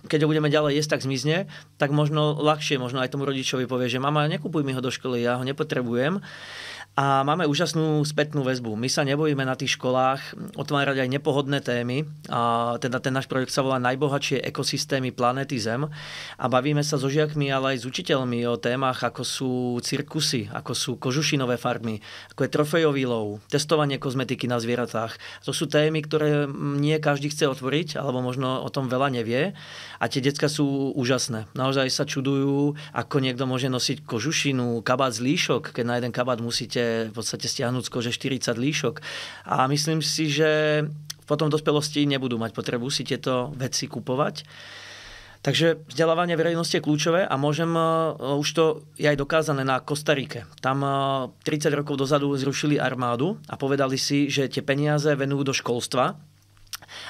keď ho budeme ďalej jesť, tak zmizne, tak možno ľahšie, možno aj tomu rodičovi povie, že mama, nekupuj mi ho do školy, ja ho nepotrebujem a máme úžasnú spätnú väzbu. My sa nebojíme na tých školách otvárať aj nepohodné témy. A teda ten náš projekt sa volá Najbohatšie ekosystémy planéty Zem a bavíme sa so žiakmi, ale aj s učiteľmi o témach, ako sú cirkusy, ako sú kožušinové farmy, ako je trofejový lov, testovanie kozmetiky na zvieratách. To sú témy, ktoré nie každý chce otvoriť, alebo možno o tom veľa nevie. A tie decka sú úžasné. Naozaj sa čudujú, ako niekto môže nosiť kožušinu, kabát z líšok, keď na jeden kabát musíte podstate, v podstate stiahnuť z kože 40 líšok. A myslím si, že potom v dospelosti nebudú mať potrebu si tieto veci kupovať. Takže vzdelávanie verejnosti je kľúčové a môžem, e, už to je aj dokázané na Kostarike. Tam 30 e, rokov dozadu zrušili armádu a povedali si, že tie peniaze venujú do školstva,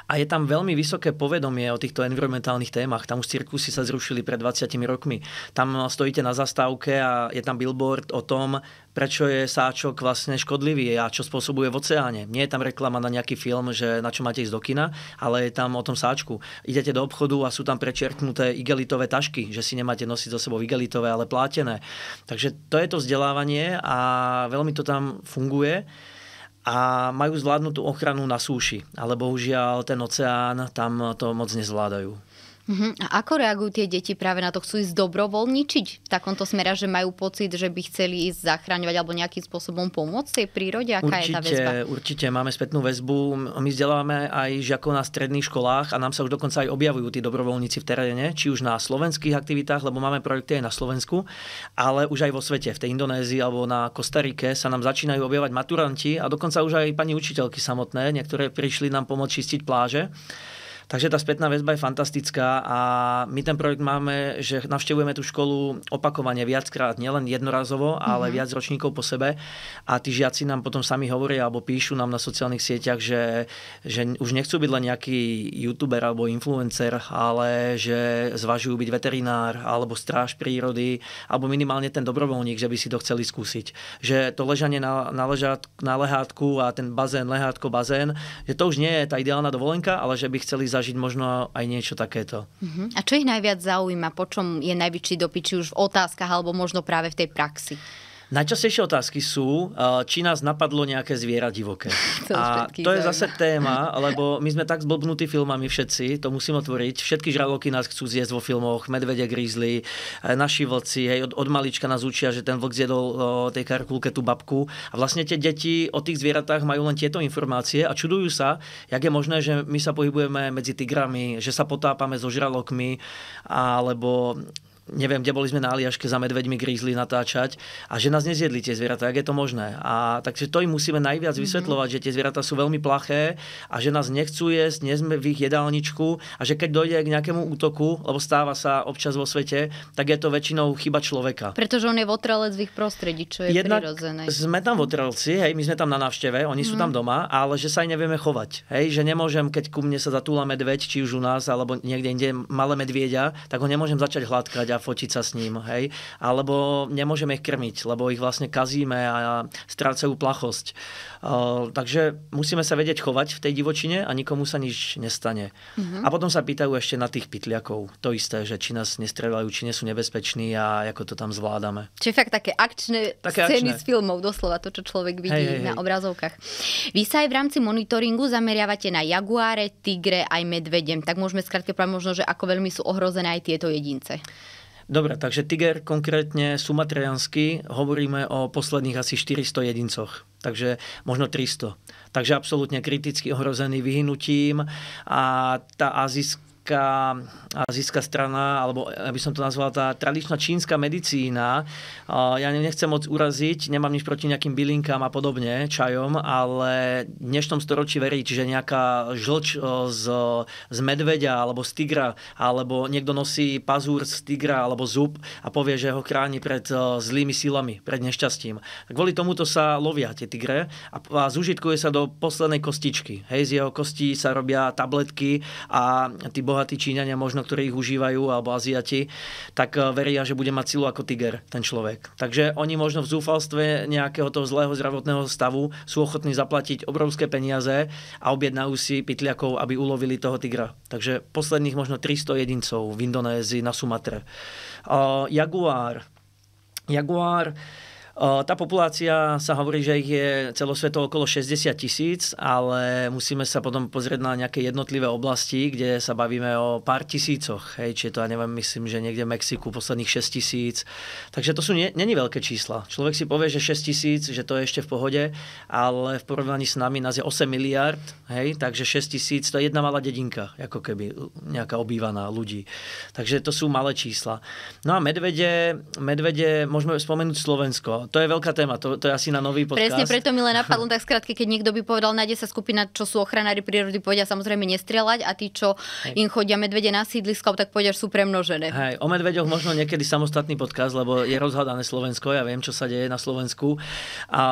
a je tam veľmi vysoké povedomie o týchto environmentálnych témach. Tam už cirkusy sa zrušili pred 20 rokmi. Tam stojíte na zastávke a je tam billboard o tom, prečo je sáčok vlastne škodlivý a čo spôsobuje v oceáne. Nie je tam reklama na nejaký film, že na čo máte ísť do kina, ale je tam o tom sáčku. Idete do obchodu a sú tam prečerknuté igelitové tašky, že si nemáte nosiť so sebou igelitové, ale plátené. Takže to je to vzdelávanie a veľmi to tam funguje a majú zvládnutú ochranu na súši, ale bohužiaľ ten oceán tam to moc nezvládajú. Uh-huh. A ako reagujú tie deti práve na to? Chcú ísť dobrovoľničiť v takomto smere, že majú pocit, že by chceli ísť zachraňovať alebo nejakým spôsobom pomôcť tej prírode? Aká určite, je tá väzba? Určite máme spätnú väzbu. My vzdelávame aj žiakov na stredných školách a nám sa už dokonca aj objavujú tí dobrovoľníci v teréne, či už na slovenských aktivitách, lebo máme projekty aj na Slovensku, ale už aj vo svete, v tej Indonézii alebo na Kostarike sa nám začínajú objavovať maturanti a dokonca už aj pani učiteľky samotné, niektoré prišli nám pomôcť čistiť pláže. Takže tá spätná väzba je fantastická a my ten projekt máme, že navštevujeme tú školu opakovane viackrát, nielen jednorazovo, ale mm-hmm. viac ročníkov po sebe a tí žiaci nám potom sami hovoria alebo píšu nám na sociálnych sieťach, že, že už nechcú byť len nejaký youtuber alebo influencer, ale že zvažujú byť veterinár alebo stráž prírody alebo minimálne ten dobrovoľník, že by si to chceli skúsiť. Že to ležanie na, na, ležát, na lehátku a ten bazén, lehátko, bazén, že to už nie je tá ideálna dovolenka, ale že by chceli zažiť možno aj niečo takéto. Uh-huh. A čo ich najviac zaujíma? Po čom je najväčší dopyt? Či už v otázkach, alebo možno práve v tej praxi? Najčastejšie otázky sú, eh, či nás napadlo nejaké zviera divoké. To a to je zaujíma. zase téma, lebo my sme tak zblbnutí filmami všetci, to musím otvoriť. Všetky žraloky nás chcú zjesť vo filmoch, medvede, grizzly, eh, naši vlci, hej, od, od malička nás učia, že ten vlk zjedol o, eh, tej karkulke tú babku. A vlastne tie deti o tých zvieratách majú len tieto informácie a čudujú sa, jak je možné, že my sa pohybujeme medzi tigrami, že sa potápame so žralokmi, alebo neviem, kde boli sme na Aliaške za medveďmi grizzly natáčať a že nás nezjedli tie zvieratá, ak je to možné. A takže to im musíme najviac mhm. vysvetľovať, mm-hmm. že tie zvieratá sú veľmi plaché a že nás nechcú jesť, nie sme v ich jedálničku a že keď dojde k nejakému útoku, lebo stáva sa občas vo svete, tak je to väčšinou chyba človeka. Pretože on je votrelec v ich prostredí, čo je Jednak prirodzené. Sme tam votrelci, hej, my sme tam na návšteve, oni mm-hmm. sú tam mhm. doma, ale že sa aj nevieme chovať. Hej, že nemôžem, keď ku mne sa zatúla medveď, či už u nás alebo niekde inde malé medvieďa, tak ho nemôžem začať hladkať a fotiť sa s ním, hej. Alebo nemôžeme ich krmiť, lebo ich vlastne kazíme a strácajú plachosť. takže musíme sa vedieť chovať v tej divočine a nikomu sa nič nestane. Mm-hmm. A potom sa pýtajú ešte na tých pitliakov. To isté, že či nás nestrelajú, či nie sú nebezpeční a ako to tam zvládame. Čiže fakt také akčné také scény akčné. z filmov, doslova to, čo človek vidí hej, hej, na obrazovkách. Vy sa aj v rámci monitoringu zameriavate na jaguáre, tigre aj medvedem. Tak môžeme skrátka povedať možno, že ako veľmi sú ohrozené aj tieto jedince. Dobre, takže Tiger konkrétne sumatriansky hovoríme o posledných asi 400 jedincoch, takže možno 300. Takže absolútne kriticky ohrozený vyhnutím a tá azijská azijská, azijská strana, alebo aby som to nazval tá tradičná čínska medicína, ja nechcem moc uraziť, nemám nič proti nejakým bylinkám a podobne, čajom, ale v dnešnom storočí verí, že nejaká žlč e, z, z medveďa alebo z tigra, alebo niekto nosí pazúr z tigra alebo zub a povie, že ho chráni pred e, zlými silami, pred nešťastím. kvôli tomuto sa lovia tie tigre a, a zužitkuje sa do poslednej kostičky. Hej, z jeho kostí sa robia tabletky a tí boha a tí Číňania možno, ktorí ich užívajú, alebo Aziati, tak eh, veria, že bude mať silu ako tiger ten človek. Takže oni možno v zúfalstve nejakého toho zlého zdravotného stavu sú ochotní zaplatiť obrovské peniaze a objednajú si pytliakov, aby ulovili toho tigra. Takže posledných možno 300 jedincov v Indonézii na Sumatre. Uh, jaguár. Jaguár tá populácia sa hovorí, že ich je celosvetovo okolo 60 tisíc, ale musíme sa potom pozrieť na nejaké jednotlivé oblasti, kde sa bavíme o pár tisícoch. Hej, je to ja neviem, myslím, že niekde v Mexiku posledných 6 tisíc. Takže to sú nie, není veľké čísla. Človek si povie, že 6 tisíc, že to je ešte v pohode, ale v porovnaní s nami nás je 8 miliard, hej, takže 6 tisíc to je jedna malá dedinka, ako keby nejaká obývaná ľudí. Takže to sú malé čísla. No a medvede, medvede môžeme spomenúť Slovensko to je veľká téma, to, to je asi na nový podcast. Presne, preto mi len napadlo tak skrátke, keď niekto by povedal, nájde sa skupina, čo sú ochranári prírody, povedia samozrejme nestrieľať a tí, čo Hej. im chodia medvede na sídlisko, tak povedia, sú premnožené. Hej, o medveďoch možno niekedy samostatný podcast, lebo je rozhľadané Slovensko, ja viem, čo sa deje na Slovensku. A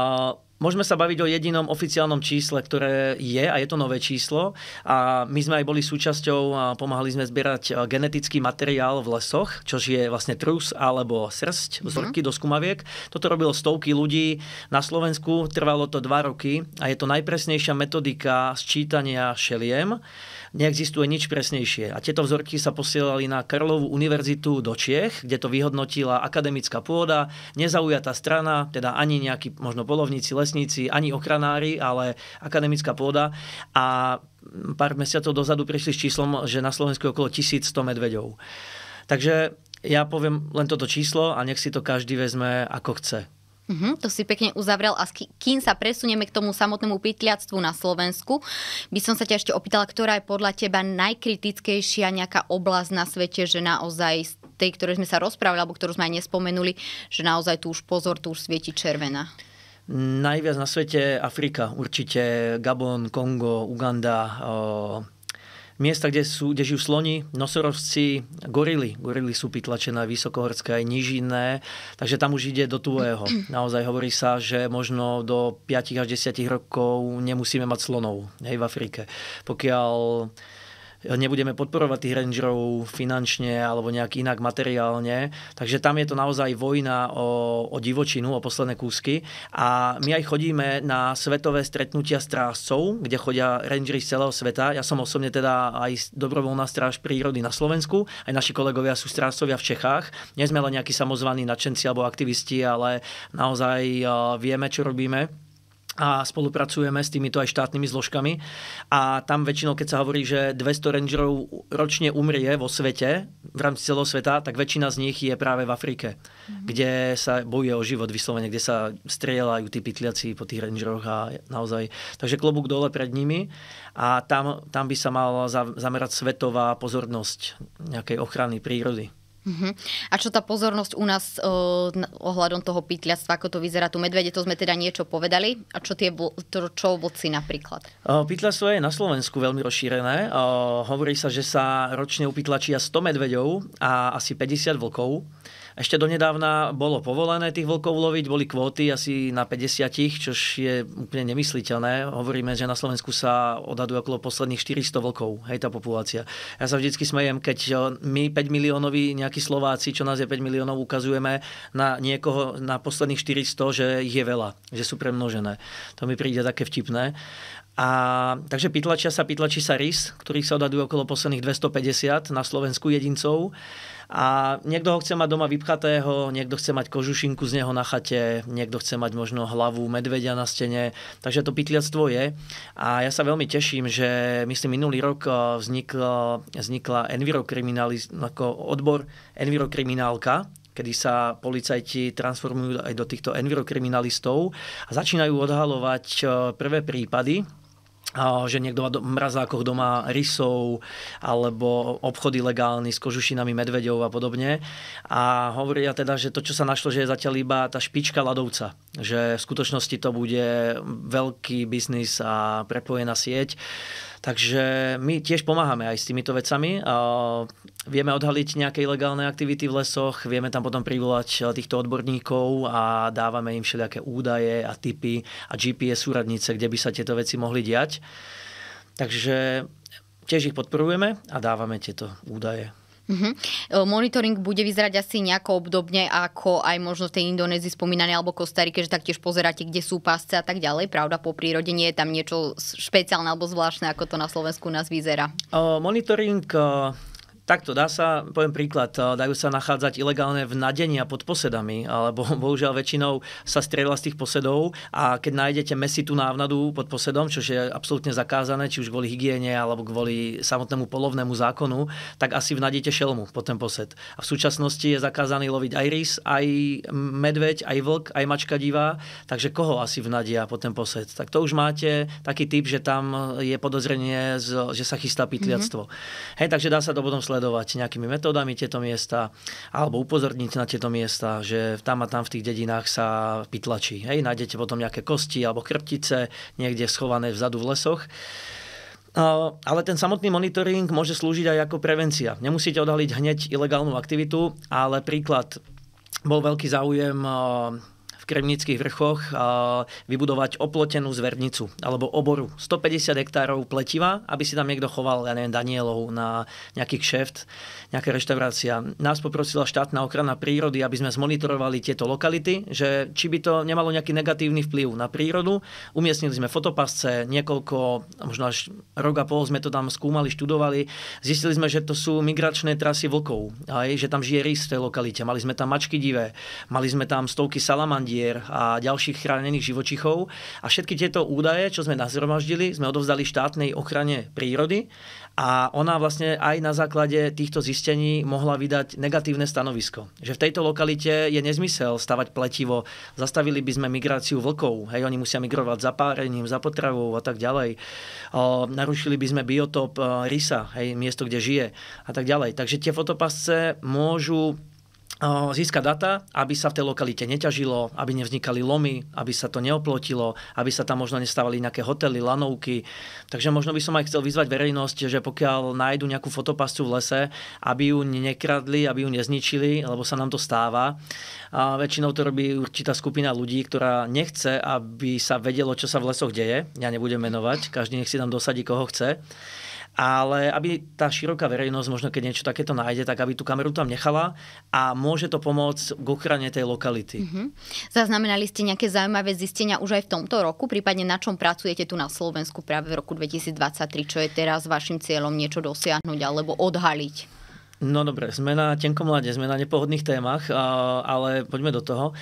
Môžeme sa baviť o jedinom oficiálnom čísle, ktoré je a je to nové číslo. A my sme aj boli súčasťou, a pomáhali sme zbierať genetický materiál v lesoch, čo je vlastne trus alebo srst, mhm. vzorky mm. do skumaviek. Toto robilo stovky ľudí. Na Slovensku trvalo to dva roky a je to najpresnejšia metodika sčítania šeliem neexistuje nič presnejšie. A tieto vzorky sa posielali na Karlovú univerzitu do Čiech, kde to vyhodnotila akademická pôda, nezaujatá strana, teda ani nejakí možno polovníci, lesníci, ani ochranári, ale akademická pôda. A pár mesiacov dozadu prišli s číslom, že na Slovensku je okolo 1100 medveďov. Takže ja poviem len toto číslo a nech si to každý vezme ako chce. Uh-huh, to si pekne uzavrel a kým sa presunieme k tomu samotnému pytliactvu na Slovensku, by som sa ťa ešte opýtala, ktorá je podľa teba najkritickejšia nejaká oblasť na svete, že naozaj z tej, ktorej sme sa rozprávali, alebo ktorú sme aj nespomenuli, že naozaj tu už pozor, tu už svieti červená. Najviac na svete Afrika, určite Gabon, Kongo, Uganda, miesta, kde, sú, kde žijú sloni, nosorovci, gorily. Gorily sú pytlačené vysokohorské aj nižinné, takže tam už ide do tuého. Naozaj hovorí sa, že možno do 5 až 10 rokov nemusíme mať slonov hej, v Afrike. Pokiaľ nebudeme podporovať tých rangerov finančne alebo nejak inak materiálne. Takže tam je to naozaj vojna o, o divočinu, o posledné kúsky. A my aj chodíme na svetové stretnutia strážcov, kde chodia rangeri z celého sveta. Ja som osobne teda aj dobrovoľná stráž prírody na Slovensku. Aj naši kolegovia sú strážcovia v Čechách. Nie sme len nejakí samozvaní nadšenci alebo aktivisti, ale naozaj vieme, čo robíme a spolupracujeme s týmito aj štátnymi zložkami. A tam väčšinou, keď sa hovorí, že 200 rangerov ročne umrie vo svete, v rámci celého sveta, tak väčšina z nich je práve v Afrike, mm-hmm. kde sa bojuje o život vyslovene, kde sa strieľajú tí pytliaci po tých rangeroch a naozaj. Takže klobúk dole pred nimi a tam, tam by sa mala zamerať svetová pozornosť nejakej ochrany prírody. Uh-huh. A čo tá pozornosť u nás uh, ohľadom toho pytliactva, ako to vyzerá tu medvede, to sme teda niečo povedali. A čo tie to, čo vlci napríklad? Uh, pytliactvo je na Slovensku veľmi rozšírené. Uh, hovorí sa, že sa ročne upytlačia 100 medveďov a asi 50 vlkov. Ešte donedávna bolo povolené tých vlkov loviť, boli kvóty asi na 50, čo je úplne nemysliteľné. Hovoríme, že na Slovensku sa odhaduje okolo posledných 400 vlkov, hej, tá populácia. Ja sa vždycky smejem, keď e, my 5 miliónoví nejakí Slováci, čo nás je 5 miliónov, ukazujeme na niekoho na posledných 400, že ich je veľa, že sú premnožené. To mi príde také vtipné. A, takže pytlačia sa, pytlačí sa rys, ktorých sa odhaduje okolo posledných 250 na Slovensku jedincov. A niekto ho chce mať doma vypchatého, niekto chce mať kožušinku z neho na chate, niekto chce mať možno hlavu medvedia na stene. Takže to pytliactvo je. A ja sa veľmi teším, že myslím minulý rok eh, vznikla, vznikla ako odbor envirokriminálka, kedy sa policajti transformujú aj do týchto envirokriminalistov a začínajú odhalovať eh, prvé prípady, že niekto má v mrazákoch doma rysov alebo obchody legálny s kožušinami medveďov a podobne. A hovoria teda, že to, čo sa našlo, že je zatiaľ iba tá špička ľadovca. Že v skutočnosti to bude veľký biznis a prepojená sieť. Takže my tiež pomáhame aj s týmito vecami. Vieme odhaliť nejaké ilegálne aktivity v lesoch, vieme tam potom privolať eh, týchto odborníkov a dávame im všelijaké údaje a typy a GPS úradnice, kde by sa tieto veci mohli diať. Takže tiež ich podporujeme a dávame tieto údaje. Mm-hmm. Monitoring bude vyzerať asi nejako obdobne ako aj možno v tej Indonézii spomínané alebo Kostarike, že taktiež pozeráte, kde sú pásce a tak ďalej. Pravda, po prírode nie je tam niečo špeciálne alebo zvláštne, ako to na Slovensku u nás vyzerá. Uh, monitoring uh Takto dá sa, poviem príklad, eh, dajú sa nachádzať ilegálne vnadenia pod posedami, alebo bohužiaľ väčšinou sa strieľa z tých posedov a keď nájdete mesitú návnadu pod posedom, čo je absolútne zakázané, či už kvôli hygiene alebo kvôli samotnému polovnému zákonu, tak asi vnadíte šelmu pod ten posed. A v súčasnosti je zakázaný loviť aj rys, aj medveď, aj vlk, aj mačka divá, takže koho asi vnadia pod ten posed? Tak to už máte taký typ, že tam je podozrenie, že sa chystá mhm. pitliactvo. Mm-hmm. Hej, takže dá sa to potom sledovať sledovať nejakými metódami tieto miesta alebo upozorniť na tieto miesta, že tam a tam v tých dedinách sa pytlačí. Hej, nájdete potom nejaké kosti alebo krptice niekde schované vzadu v lesoch. Ale ten samotný monitoring môže slúžiť aj ako prevencia. Nemusíte odhaliť hneď ilegálnu aktivitu, ale príklad bol veľký záujem v Kremnických vrchoch vybudovať oplotenú zvernicu alebo oboru 150 hektárov pletiva, aby si tam niekto choval, ja neviem, Danielov na nejaký kšeft, nejaká reštaurácia. Nás poprosila štátna ochrana prírody, aby sme zmonitorovali tieto lokality, že či by to nemalo nejaký negatívny vplyv na prírodu. Umiestnili sme fotopasce, niekoľko, možno až rok a pol sme to tam skúmali, študovali. Zistili sme, že to sú migračné trasy vlkov, aj, že tam žije rýs v tej lokalite. Mali sme tam mačky divé, mali sme tam stovky salamandí, pandier a ďalších chránených živočichov. A všetky tieto údaje, čo sme nazhromaždili, sme odovzdali štátnej ochrane prírody a ona vlastne aj na základe týchto zistení mohla vydať negatívne stanovisko. Že v tejto lokalite je nezmysel stavať pletivo, zastavili by sme migráciu vlkov, hej, oni musia migrovať za párením, za potravou a tak ďalej. O, narušili by sme biotop e, rysa, hej, miesto, kde žije a tak ďalej. Takže tie fotopasce môžu získať data, aby sa v tej lokalite neťažilo, aby nevznikali lomy, aby sa to neoplotilo, aby sa tam možno nestávali nejaké hotely, lanovky. Takže možno by som aj chcel vyzvať verejnosť, že pokiaľ nájdu nejakú fotopascu v lese, aby ju nekradli, aby ju nezničili, lebo sa nám to stáva. A väčšinou to robí určitá skupina ľudí, ktorá nechce, aby sa vedelo, čo sa v lesoch deje. Ja nebudem menovať, každý nech si tam dosadí, koho chce ale aby tá široká verejnosť, možno keď niečo takéto nájde, tak aby tú kameru tam nechala a môže to pomôcť k ochrane tej lokality. Mm-hmm. Zaznamenali ste nejaké zaujímavé zistenia už aj v tomto roku, prípadne na čom pracujete tu na Slovensku práve v roku 2023, čo je teraz vašim cieľom niečo dosiahnuť alebo odhaliť? No dobre, sme na tenkom mlade, sme na nepohodných témach, ale poďme do toho.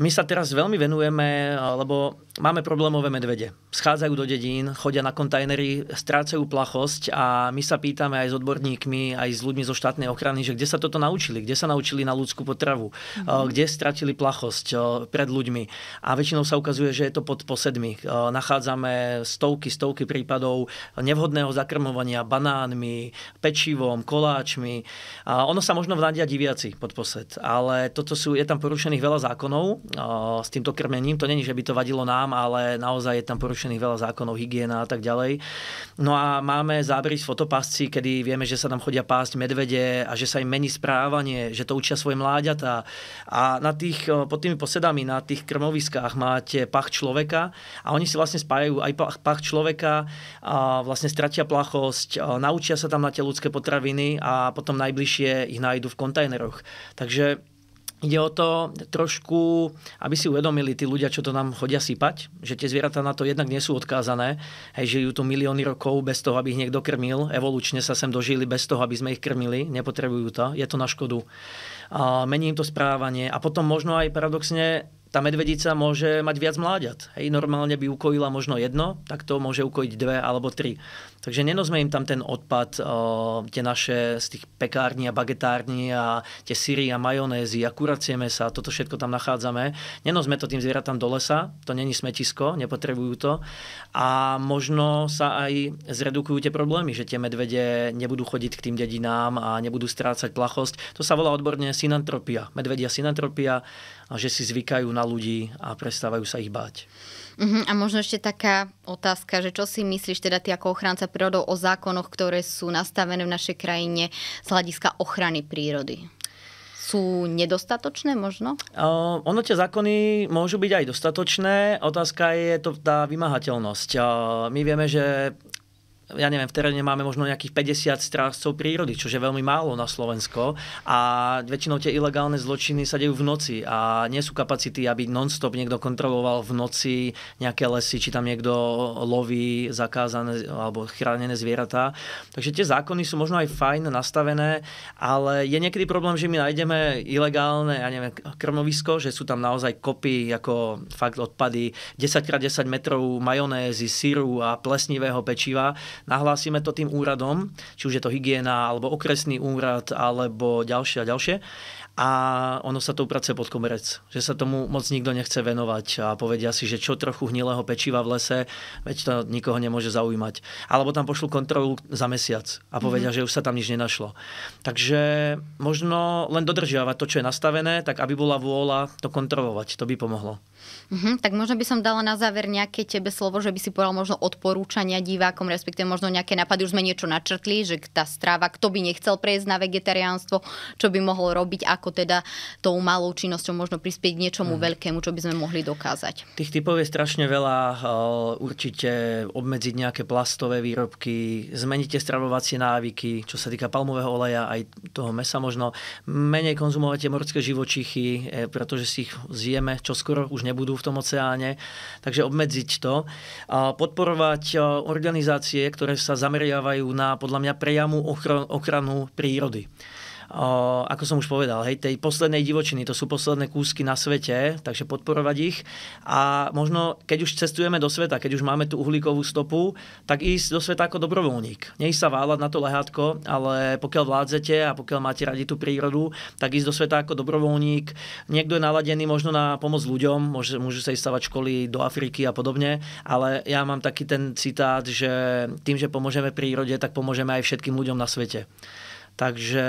My sa teraz veľmi venujeme, lebo máme problémové medvede. Schádzajú do dedín, chodia na kontajnery, strácajú plachosť a my sa pýtame aj s odborníkmi, aj s ľuďmi zo štátnej ochrany, že kde sa toto naučili, kde sa naučili na ľudskú potravu, mm-hmm. kde stratili plachosť pred ľuďmi. A väčšinou sa ukazuje, že je to pod posedmi. Nachádzame stovky, stovky prípadov nevhodného zakrmovania banánmi, pečivom, koláčmi a ono sa možno vnádia diviaci pod posed, ale toto sú, je tam porušených veľa zákonov a, s týmto krmením. To není, že by to vadilo nám, ale naozaj je tam porušených veľa zákonov, hygiena a tak ďalej. No a máme zábery z fotopásci, kedy vieme, že sa tam chodia pásť medvede a že sa im mení správanie, že to učia svoje mláďata. A na tých, pod tými posedami, na tých krmoviskách máte pach človeka a oni si vlastne spájajú aj pach, pach človeka, a vlastne stratia plachosť, a naučia sa tam na tie ľudské potraviny a potom naj najbližšie ich nájdu v kontajneroch. Takže Ide o to trošku, aby si uvedomili tí ľudia, čo to nám chodia sypať, že tie zvieratá na to jednak nie sú odkázané, hej, žijú tu milióny rokov bez toho, aby ich niekto krmil, evolučne sa sem dožili bez toho, aby sme ich krmili, nepotrebujú to, je to na škodu. A mení im to správanie a potom možno aj paradoxne tá medvedica môže mať viac mláďat. Hej, normálne by ukojila možno jedno, tak to môže ukojiť dve alebo tri. Takže nenosme im tam ten odpad, o, tie naše z tých pekární a bagetární a tie syry a majonézy a kuracie mesa, toto všetko tam nachádzame. Nenosme to tým zvieratám do lesa, to není smetisko, nepotrebujú to. A možno sa aj zredukujú tie problémy, že tie medvede nebudú chodiť k tým dedinám a nebudú strácať plachosť. To sa volá odborne synantropia, medvedia synantropia a že si zvykajú na ľudí a prestávajú sa ich báť. Uh-huh. A možno ešte taká otázka, že čo si myslíš teda ty ako ochránca prírodov o zákonoch, ktoré sú nastavené v našej krajine z hľadiska ochrany prírody? Sú nedostatočné možno? Uh, ono tie zákony môžu byť aj dostatočné. Otázka je to tá vymahateľnosť. Uh, my vieme, že ja neviem, v teréne máme možno nejakých 50 strážcov prírody, čo je veľmi málo na Slovensko a väčšinou tie ilegálne zločiny sa dejú v noci a nie sú kapacity, aby nonstop niekto kontroloval v noci nejaké lesy, či tam niekto loví zakázané alebo chránené zvieratá. Takže tie zákony sú možno aj fajn nastavené, ale je niekedy problém, že my nájdeme ilegálne, ja neviem, krmovisko, že sú tam naozaj kopy, ako fakt odpady, 10x10 metrov majonézy, síru a plesnivého pečiva nahlásime to tým úradom, či už je to hygiena, alebo okresný úrad, alebo ďalšie a ďalšie. A ono sa to uprace pod komerec, že sa tomu moc nikto nechce venovať a povedia si, že čo trochu hnilého pečiva v lese, veď to nikoho nemôže zaujímať. Alebo tam pošlu kontrolu za mesiac a mhm. povedia, mm-hmm. že už sa tam nič nenašlo. Takže možno len dodržiavať to, čo je nastavené, tak aby bola vôľa to kontrolovať, to by pomohlo. Uh-huh. tak možno by som dala na záver nejaké tebe slovo, že by si povedal možno odporúčania divákom, respektíve možno nejaké nápady, už sme niečo načrtli, že tá stráva, kto by nechcel prejsť na vegetariánstvo, čo by mohol robiť, ako teda tou malou činnosťou možno prispieť k niečomu huh mhm. veľkému, čo by sme mohli dokázať. Tých typov je strašne veľa, eh, určite obmedziť nejaké plastové výrobky, zmenite stravovacie návyky, čo sa týka palmového oleja, aj toho mesa možno, menej konzumovate morské živočichy, eh, pretože si ich zjeme, čo skoro už nebudú v tom oceáne, takže obmedziť to. A podporovať e, organizácie, ktoré sa zameriavajú na podľa mňa prejamu ochranu prírody ako som už povedal, hej, tej poslednej divočiny, to sú posledné kúsky na svete, takže podporovať ich. A možno, keď už cestujeme do sveta, keď už máme tú uhlíkovú stopu, tak ísť do sveta ako dobrovoľník. Neísť sa váľať na to lehátko, ale pokiaľ vládzete a pokiaľ máte radi tú prírodu, tak ísť do sveta ako dobrovoľník. Niekto je naladený možno na pomoc ľuďom, môže, môžu sa ísť stavať školy do Afriky a podobne, ale ja mám taký ten citát, že tým, že pomôžeme prírode, tak pomôžeme aj všetkým ľuďom na svete. Takže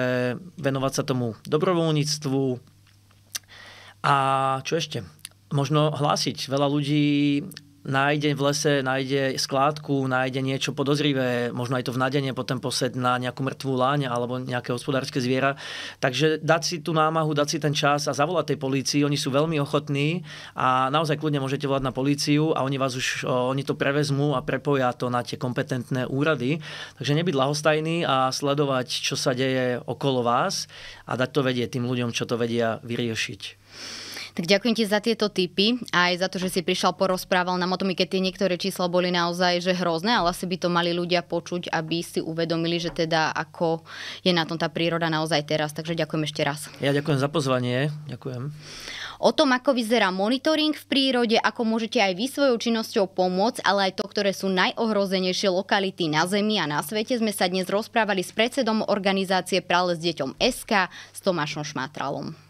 venovať sa tomu dobrovoľníctvu. A čo ešte? Možno hlásiť. Veľa ľudí nájde v lese, nájde skládku, nájde niečo podozrivé, možno aj to v nadenie potom posed na nejakú mŕtvú láň alebo nejaké hospodárske zviera. Takže dať si tú námahu, dať si ten čas a zavolať tej polícii, oni sú veľmi ochotní a naozaj kľudne môžete volať na políciu a oni vás už, oni to prevezmú a prepoja to na tie kompetentné úrady. Takže nebyť lahostajný a sledovať, čo sa deje okolo vás a dať to vedieť tým ľuďom, čo to vedia vyriešiť. Tak ďakujem ti za tieto tipy aj za to, že si prišiel porozprával nám o tom, keď tie niektoré čísla boli naozaj že hrozné, ale asi by to mali ľudia počuť, aby si uvedomili, že teda ako je na tom tá príroda naozaj teraz. Takže ďakujem ešte raz. Ja ďakujem za pozvanie. Ďakujem. O tom, ako vyzerá monitoring v prírode, ako môžete aj vy svojou činnosťou pomôcť, ale aj to, ktoré sú najohrozenejšie lokality na Zemi a na svete, sme sa dnes rozprávali s predsedom organizácie Prales s deťom SK s Tomášom Šmátralom.